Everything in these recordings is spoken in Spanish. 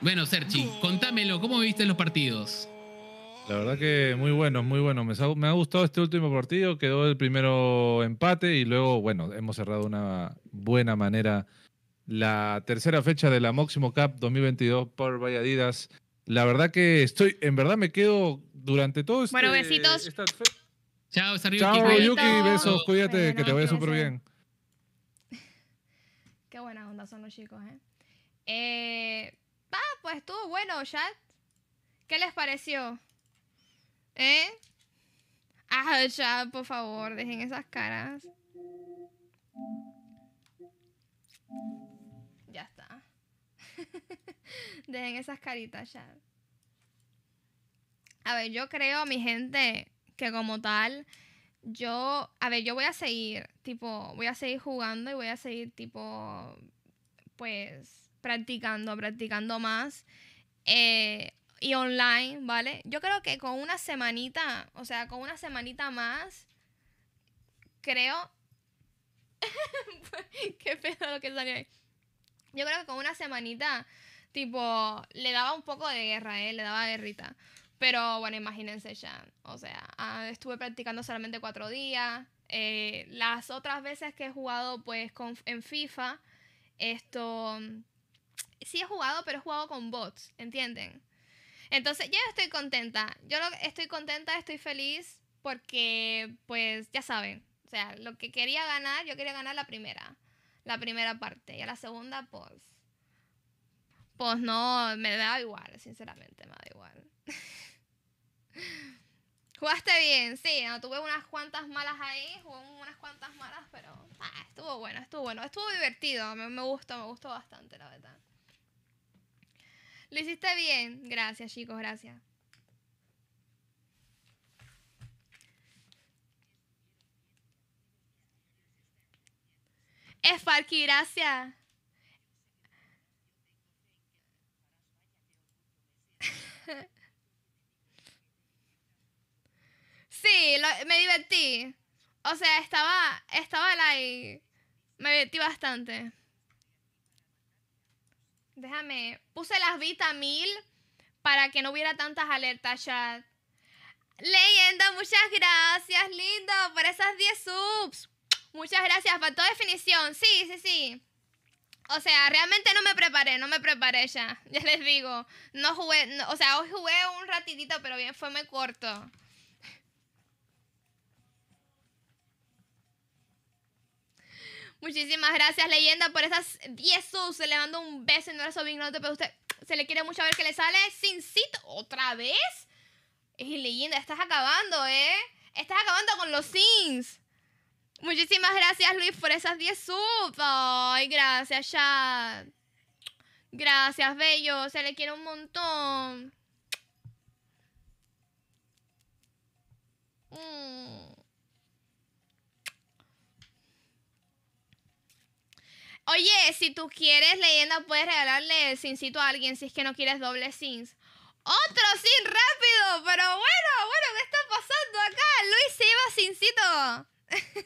Bueno, Serchi, contámelo, ¿cómo viste los partidos? La verdad que muy bueno, muy bueno. Me, ha gustado este último partido, quedó el primero empate y luego, bueno, hemos cerrado de una buena manera la tercera fecha de la Máximo Cup 2022 por Valladidas. La verdad que estoy, en verdad me quedo durante todo este... Bueno, besitos. Chao, Serchi. Chao, Yuki, besos, cuídate, que te vaya súper bien. Qué buena onda son los chicos, ¿eh? Eh pues estuvo bueno, chat. ¿Qué les pareció? ¿Eh? Ah, chat, por favor, dejen esas caras. Ya está. dejen esas caritas, chat. A ver, yo creo, mi gente, que como tal, yo, a ver, yo voy a seguir, tipo, voy a seguir jugando y voy a seguir, tipo, pues practicando, practicando más. Eh, y online, ¿vale? Yo creo que con una semanita, o sea, con una semanita más, creo... Qué pedo lo que salió ahí. Yo creo que con una semanita, tipo, le daba un poco de guerra, ¿eh? Le daba guerrita. Pero bueno, imagínense ya. O sea, ah, estuve practicando solamente cuatro días. Eh, las otras veces que he jugado, pues, con, en FIFA, esto sí he jugado, pero he jugado con bots, ¿entienden? Entonces, yo estoy contenta. Yo estoy contenta, estoy feliz porque, pues, ya saben. O sea, lo que quería ganar, yo quería ganar la primera. La primera parte. Y a la segunda, pues. Pues no, me da igual, sinceramente, me da igual. Jugaste bien, sí. tuve unas cuantas malas ahí, jugué unas cuantas malas, pero. Ah, estuvo bueno, estuvo bueno. Estuvo divertido, me, me gustó, me gustó bastante, la verdad. Lo hiciste bien. Gracias, chicos, gracias. Es Farki, gracias. sí, me divertí. O sea, estaba, estaba like, me divertí bastante. Déjame. Puse las mil para que no hubiera tantas alertas, chat. Leyenda, muchas gracias, lindo, por esas 10 subs. Muchas gracias, toda definición. Sí, sí, sí. O sea, realmente no me preparé, no me preparé ya. Ya les digo. No jugué, o sea, hoy jugué un ratitito, pero bien, fue muy corto. Muchísimas gracias, leyenda, por esas 10 subs. Le mando un beso y un abrazo usted. Se le quiere mucho a ver que le sale sin ¿Otra vez? Es leyenda, estás acabando, ¿eh? Estás acabando con los sins. Muchísimas gracias, Luis, por esas 10 subs. Ay, gracias, chat. Gracias, bello. Se le quiere un montón. Mmm... Oye, si tú quieres leyenda, puedes regalarle el sincito a alguien si es que no quieres doble sins. ¡Otro sin rápido! Pero bueno, bueno, ¿qué está pasando acá? Luis se iba sincito.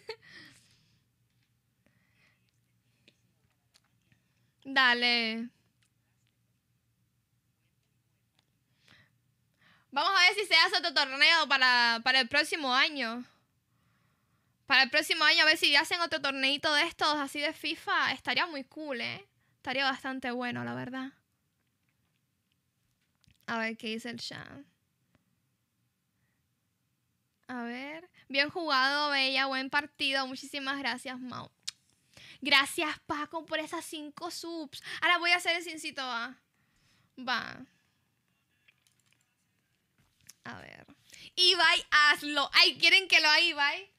Dale. Vamos a ver si se hace otro torneo para, para el próximo año. Para el próximo año, a ver si hacen otro torneito de estos, así de FIFA, estaría muy cool, ¿eh? Estaría bastante bueno, la verdad. A ver qué dice el chat. A ver. Bien jugado, Bella. Buen partido. Muchísimas gracias, Mau. Gracias, Paco, por esas cinco subs. Ahora voy a hacer el cincito, va. Va. A ver. Ibai, hazlo. Ay, ¿quieren que lo haga Ibai?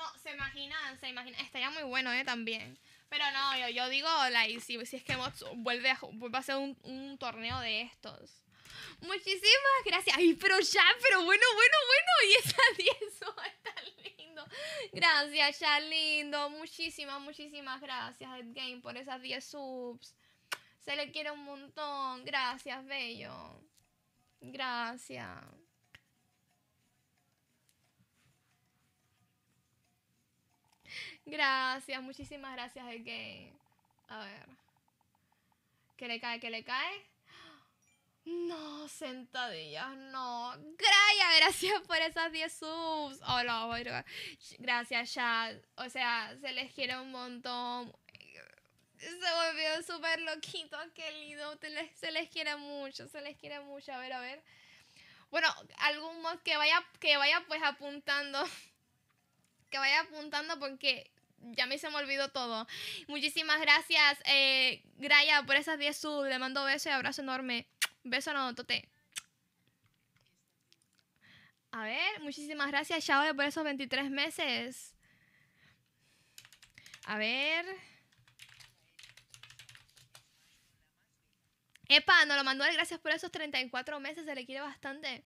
No, se imaginan, se imaginan. Estaría muy bueno, ¿eh? También. Pero no, yo, digo, like, si, si es que Mods vuelve a, hacer un, torneo de estos. Muchísimas gracias. Ay, pero ya, pero bueno, bueno, bueno. Y esa 10 tan lindo. Gracias, ya lindo. Muchísimas, muchísimas gracias, Game, por esas 10 subs. Se le quiere un montón. Gracias, bello. Gracias. Gracias, muchísimas gracias de que. A ver. Que le cae, que le cae. No, sentadillas, no. gracias gracias por esas 10 subs. Hola, gracias, ya. O sea, se les quiere un montón. Se volvió súper loquito, qué lindo. Se les quiere mucho, se les quiere mucho. A ver, a ver. Bueno, algún mod que vaya, que vaya pues apuntando que vaya apuntando porque ya me se me olvidó todo. Muchísimas gracias, eh, Graya, por esas 10 subs. Le mando beso y abrazo enorme. Beso no, tote. A ver, muchísimas gracias, Chao, por esos 23 meses. A ver. Epa, nos lo mandó el Gracias por esos 34 meses. Se le quiere bastante.